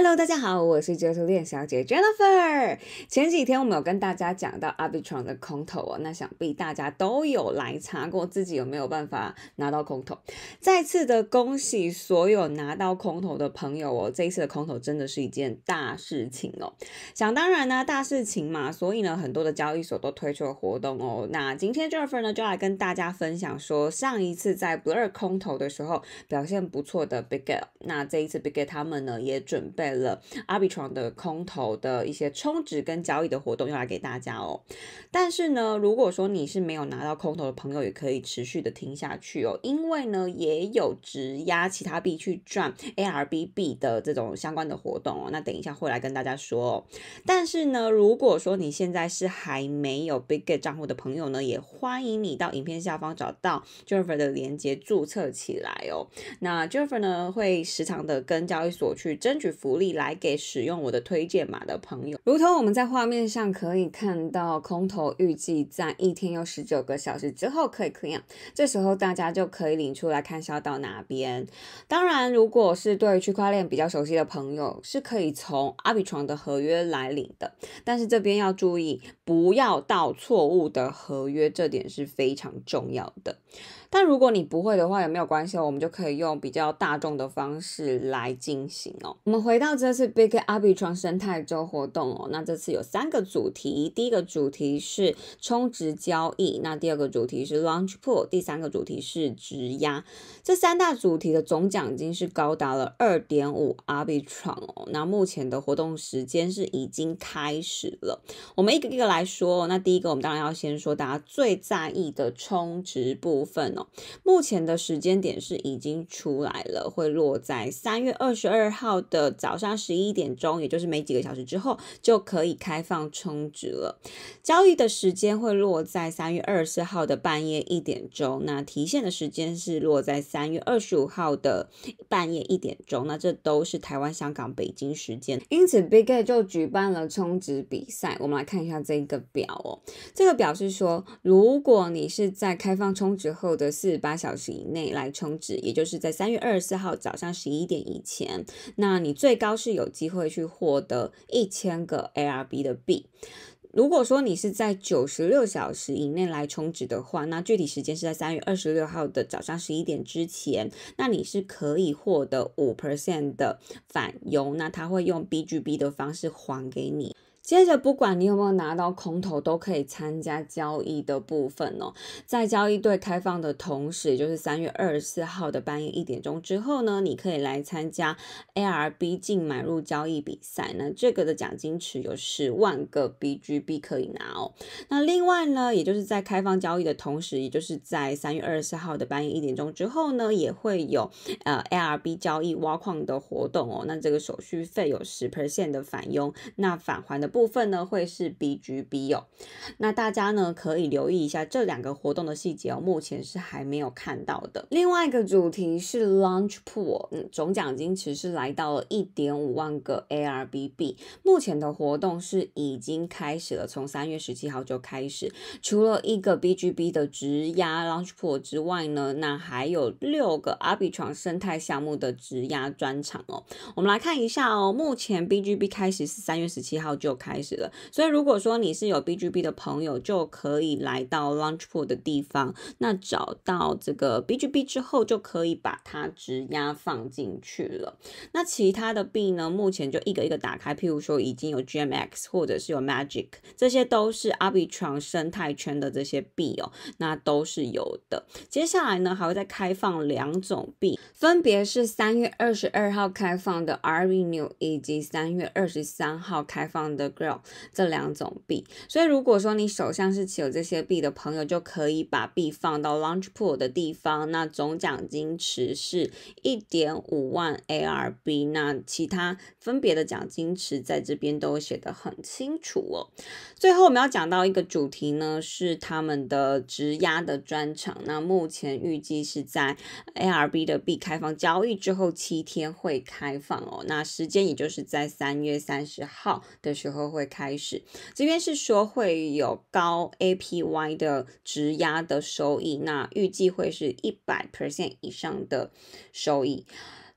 Hello，大家好，我是 j u s 练小姐 Jennifer。前几天我们有跟大家讲到 Arbitron 的空投哦，那想必大家都有来查过自己有没有办法拿到空投。再次的恭喜所有拿到空投的朋友哦，这一次的空投真的是一件大事情哦。想当然呢，大事情嘛，所以呢，很多的交易所都推出了活动哦。那今天 Jennifer 呢，就来跟大家分享说，上一次在 Blur 空投的时候表现不错的 Bigel，那这一次 Bigel 他们呢也准备。了 Arbitron 的空投的一些充值跟交易的活动，用来给大家哦。但是呢，如果说你是没有拿到空投的朋友，也可以持续的听下去哦。因为呢，也有直押其他币去赚 ARB b 的这种相关的活动哦。那等一下会来跟大家说。但是呢，如果说你现在是还没有 BigGet 账户的朋友呢，也欢迎你到影片下方找到 Jennifer 的链接注册起来哦。那 Jennifer 呢，会时常的跟交易所去争取服。力来给使用我的推荐码的朋友，如同我们在画面上可以看到，空投预计在一天又十九个小时之后可以 c l a i 这时候大家就可以领出来看是要到哪边。当然，如果是对区块链比较熟悉的朋友，是可以从阿比床的合约来领的，但是这边要注意不要到错误的合约，这点是非常重要的。但如果你不会的话，也没有关系哦，我们就可以用比较大众的方式来进行哦。我们回到这次 Big Arbitron 生态周活动哦，那这次有三个主题，第一个主题是充值交易，那第二个主题是 Launch Pool，第三个主题是质押。这三大主题的总奖金是高达了二点五 Arbitron 哦。那目前的活动时间是已经开始了，我们一个一个来说。那第一个，我们当然要先说大家最在意的充值部分。目前的时间点是已经出来了，会落在三月二十二号的早上十一点钟，也就是没几个小时之后就可以开放充值了。交易的时间会落在三月二十号的半夜一点钟，那提现的时间是落在三月二十五号的半夜一点钟，那这都是台湾、香港、北京时间。因此，Big K 就举办了充值比赛。我们来看一下这个表哦，这个表是说，如果你是在开放充值后的。四十八小时以内来充值，也就是在三月二十四号早上十一点以前，那你最高是有机会去获得一千个 ARB 的币。如果说你是在九十六小时以内来充值的话，那具体时间是在三月二十六号的早上十一点之前，那你是可以获得五 percent 的返佣，那他会用 BGB 的方式还给你。接着，不管你有没有拿到空头，都可以参加交易的部分哦。在交易对开放的同时，也就是三月二十四号的半夜一点钟之后呢，你可以来参加 ARB 进买入交易比赛。那这个的奖金池有十万个 BGB 可以拿哦。那另外呢，也就是在开放交易的同时，也就是在三月二十四号的半夜一点钟之后呢，也会有呃 ARB 交易挖矿的活动哦。那这个手续费有十 percent 的返佣，那返还的。部分呢会是 BGB 哦，那大家呢可以留意一下这两个活动的细节哦，目前是还没有看到的。另外一个主题是 Launch Pool，嗯，总奖金其实来到了一点五万个 ARBB，目前的活动是已经开始了，从三月十七号就开始。除了一个 BGB 的质押 Launch Pool 之外呢，那还有六个阿比创生态项目的质押专场哦。我们来看一下哦，目前 BGB 开始是三月十七号就开。开始了，所以如果说你是有 BGB 的朋友，就可以来到 Lunch a Pool 的地方，那找到这个 BGB 之后，就可以把它直压放进去了。那其他的币呢，目前就一个一个打开，譬如说已经有 GMX 或者是有 Magic，这些都是 Arbitrum 生态圈的这些币哦，那都是有的。接下来呢，还会再开放两种币，分别是三月二十二号开放的 r e v e n u w 以及三月二十三号开放的。这两种币，所以如果说你手上是持有这些币的朋友，就可以把币放到 Launch Pool 的地方。那总奖金池是1.5万 ARB，那其他分别的奖金池在这边都写得很清楚哦。最后我们要讲到一个主题呢，是他们的质押的专场。那目前预计是在 ARB 的币开放交易之后七天会开放哦。那时间也就是在三月三十号的时候。会开始，这边是说会有高 APY 的质押的收益，那预计会是一百 percent 以上的收益。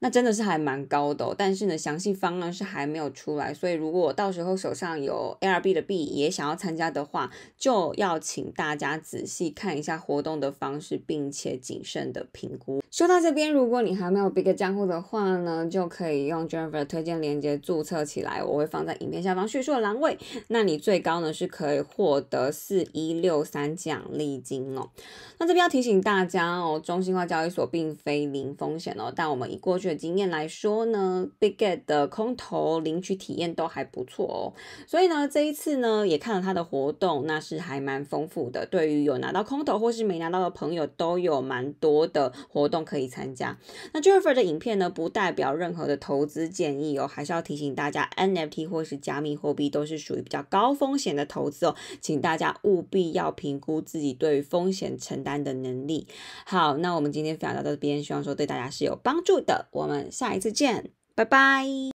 那真的是还蛮高的，但是呢，详细方案是还没有出来，所以如果到时候手上有 A R B 的币也想要参加的话，就要请大家仔细看一下活动的方式，并且谨慎的评估。说到这边，如果你还没有 big 账户的话呢，就可以用 Jennifer 推荐链接注册起来，我会放在影片下方叙述的栏位。那你最高呢是可以获得四一六三奖励金哦。那这边要提醒大家哦，中心化交易所并非零风险哦，但我们一过去。经验来说呢，Big Get 的空投领取体验都还不错哦。所以呢，这一次呢也看了他的活动，那是还蛮丰富的。对于有拿到空投或是没拿到的朋友，都有蛮多的活动可以参加。那 Jennifer 的影片呢，不代表任何的投资建议哦，还是要提醒大家，NFT 或是加密货币都是属于比较高风险的投资哦，请大家务必要评估自己对于风险承担的能力。好，那我们今天分享到这边，希望说对大家是有帮助的。我。我们下一次见，拜拜。